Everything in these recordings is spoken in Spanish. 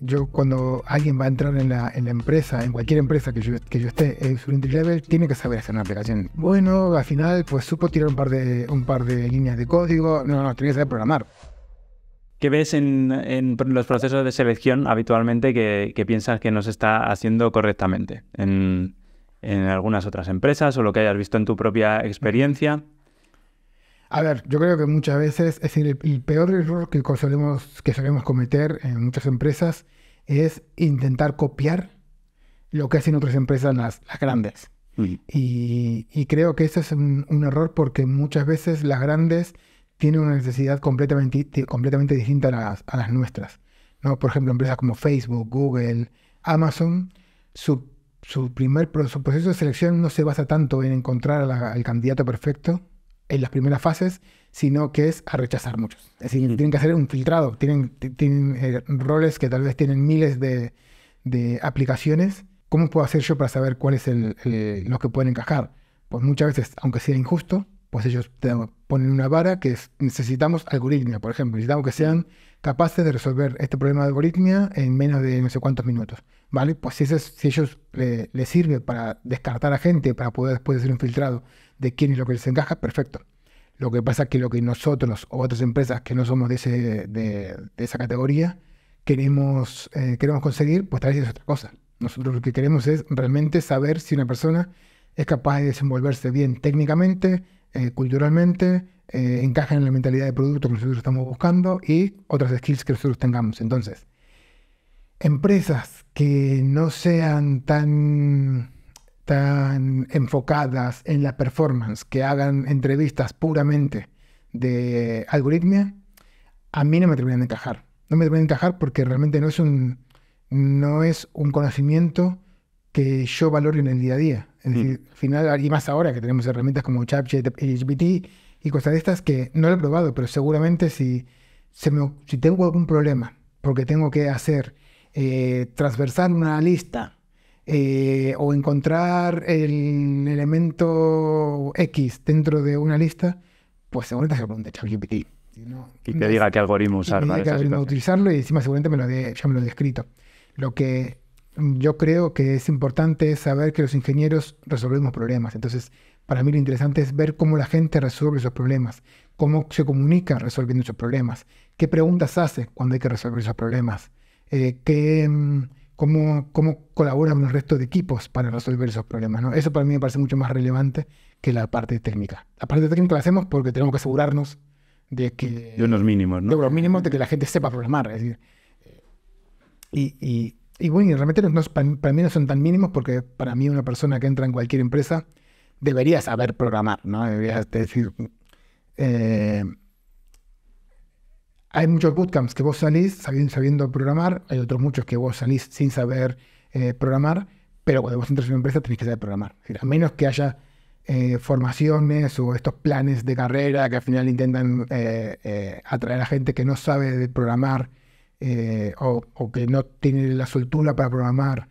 Yo cuando alguien va a entrar en la, empresa, en cualquier empresa que yo, esté, en su entry level, tiene que saber hacer una aplicación. Bueno, al final pues supo tirar un par de, líneas de código. No, no, tenía que saber programar. ¿Qué ves en, los procesos de selección habitualmente que, piensas que no se está haciendo correctamente en, algunas otras empresas o lo que hayas visto en tu propia experiencia? A ver, yo creo que muchas veces, es decir, el, peor error que solemos, que cometer en muchas empresas es intentar copiar lo que hacen otras empresas las, grandes. Y, creo que eso es un, error porque muchas veces las grandes tienen una necesidad completamente, completamente distinta a las, nuestras. ¿no? Por ejemplo, empresas como Facebook, Google, Amazon, su, primer proceso de selección no se basa tanto en encontrar al candidato perfecto, en las primeras fases, sino que es a rechazar muchos. Es decir, mm. tienen que hacer un filtrado, tienen, eh, roles que tal vez tienen miles de, aplicaciones. ¿Cómo puedo hacer yo para saber cuáles son los que pueden encajar? Pues muchas veces, aunque sea injusto, pues ellos ponen una vara que necesitamos algoritmos, por ejemplo, necesitamos que sean capaces de resolver este problema de algoritmia en menos de no sé cuántos minutos. ¿Vale? Pues si, eso, si ellos les le sirve para descartar a gente, para poder después hacer un filtrado de quién es lo que les encaja, perfecto. Lo que pasa es que lo que nosotros o otras empresas que no somos de, esa categoría queremos, eh, queremos conseguir, pues tal vez es otra cosa. Nosotros lo que queremos es realmente saber si una persona es capaz de desenvolverse bien técnicamente, eh, culturalmente, eh, encajan en la mentalidad de producto que nosotros estamos buscando y otras skills que nosotros tengamos. Entonces, empresas que no sean tan, tan enfocadas en la performance, que hagan entrevistas puramente de algoritmia, a mí no me terminan de encajar. No me terminan de encajar porque realmente no es un, no es un conocimiento que yo valore en el día a día. Es mm. decir, al final, y más ahora que tenemos herramientas como ChatGPT, y cosas de estas que no lo he probado, pero seguramente si, se si tengo algún problema, porque tengo que hacer, eh, transversar una lista eh, o encontrar el elemento X dentro de una lista, pues seguramente se lo pregunte ChatGPT. y te diga qué algoritmo usar. Y que diga utilizarlo y encima seguramente me lo ya me lo he descrito. Lo que yo creo que es importante es saber que los ingenieros resolvemos problemas. Entonces, para mí lo interesante es ver cómo la gente resuelve sus problemas, cómo se comunica resolviendo sus problemas, qué preguntas hace cuando hay que resolver esos problemas, eh, qué, mm, cómo, cómo los restos de equipos para resolver esos problemas. ¿no? Eso para mí me parece mucho más relevante que la parte técnica. La parte técnica la hacemos porque tenemos que asegurarnos de que... De unos mínimos, ¿no? De unos mínimos de que la gente sepa programar. decir, eh, y, y bueno, y realmente no, para mí no son tan mínimos porque para mí una persona que entra en cualquier empresa deberías saber programar, ¿no? Deberías decir... Eh, hay muchos bootcamps que vos salís sabiendo, programar, hay otros muchos que vos salís sin saber eh, programar, pero cuando vos entras en una empresa tenés que saber programar. a menos que haya eh, formaciones o estos planes de carrera que al final intentan atraer a gente que no sabe programar o, que no tiene la soltura para programar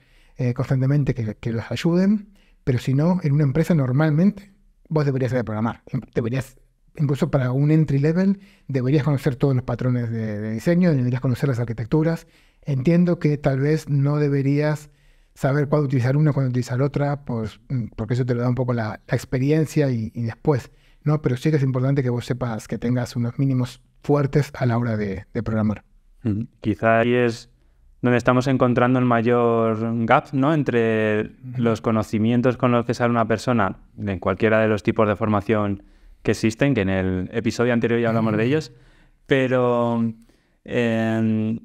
constantemente, que, que los ayuden. Pero si no, en una empresa normalmente vos deberías saber programar. Em, deberías, incluso para un entry level, deberías conocer todos los patrones de, diseño, deberías conocer las arquitecturas. Entiendo que tal vez no deberías saber cuándo utilizar una, cuándo utilizar otra, pues, mm, porque eso te lo da un poco la, experiencia y, después, ¿no? Pero sí que es importante que vos sepas que tengas unos mínimos fuertes a la hora de, programar. Mm, quizá ahí es donde estamos encontrando el mayor gap ¿no? entre los conocimientos con los que sale una persona en cualquiera de los tipos de formación que existen, que en el episodio anterior ya hablamos de ellos, pero em,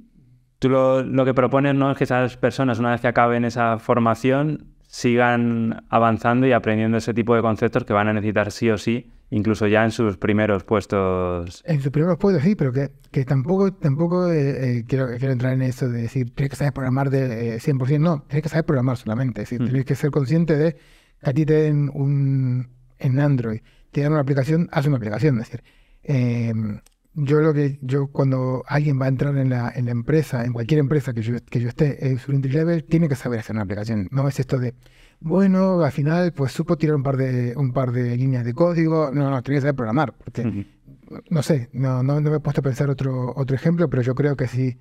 tú lo, lo, que propones ¿no? es que esas personas, una vez que acaben esa formación, sigan avanzando y aprendiendo ese tipo de conceptos que van a necesitar sí o sí incluso ya en sus primeros puestos. En sus primeros puestos, sí, pero que, tampoco, tampoco eh, eh, quiero, quiero, entrar en eso de decir, tienes que saber programar de 100%, eh, no, tienes que saber programar solamente, es mm. tienes que ser consciente de que a ti te den un, en Android, te dan una aplicación, haz una aplicación, es decir, em, yo lo que, yo cuando alguien va a entrar en la, en empresa, en cualquier empresa que yo, que yo esté, en su entry level, tiene que saber hacer una aplicación, no es esto de bueno, al final, pues supo tirar un par de, un par de líneas de código. No, no, tenía que saber programar, no sé, no, no, me he puesto a pensar otro, otro ejemplo, pero yo creo que si,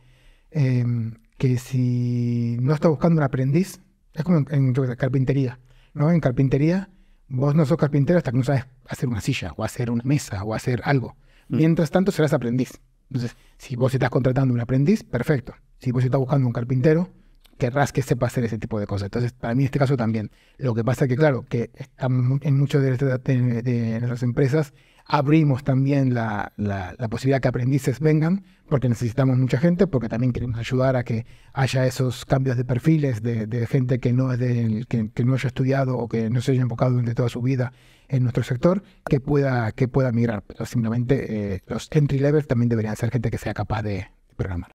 em, que si no estás buscando un aprendiz, es como en, carpintería, ¿no? En carpintería, vos no sos carpintero hasta que no sabes hacer una silla, o hacer una mesa, o hacer algo. Mm. Mientras tanto, serás aprendiz. Entonces, si vos estás contratando un aprendiz, perfecto. Si vos estás buscando un carpintero, querrás que sepa hacer ese tipo de cosas. Entonces, para mí en este caso también. Lo que pasa es que, claro, que en muchas este, de, nuestras empresas abrimos también la, la, posibilidad que aprendices vengan, porque necesitamos mucha gente, porque también queremos ayudar a que haya esos cambios de perfiles de, gente que no, es de que, no haya estudiado o que no se haya enfocado durante toda su vida en nuestro sector, que pueda, que pueda migrar. Pero simplemente eh, los entry level también deberían ser gente que sea capaz de programar.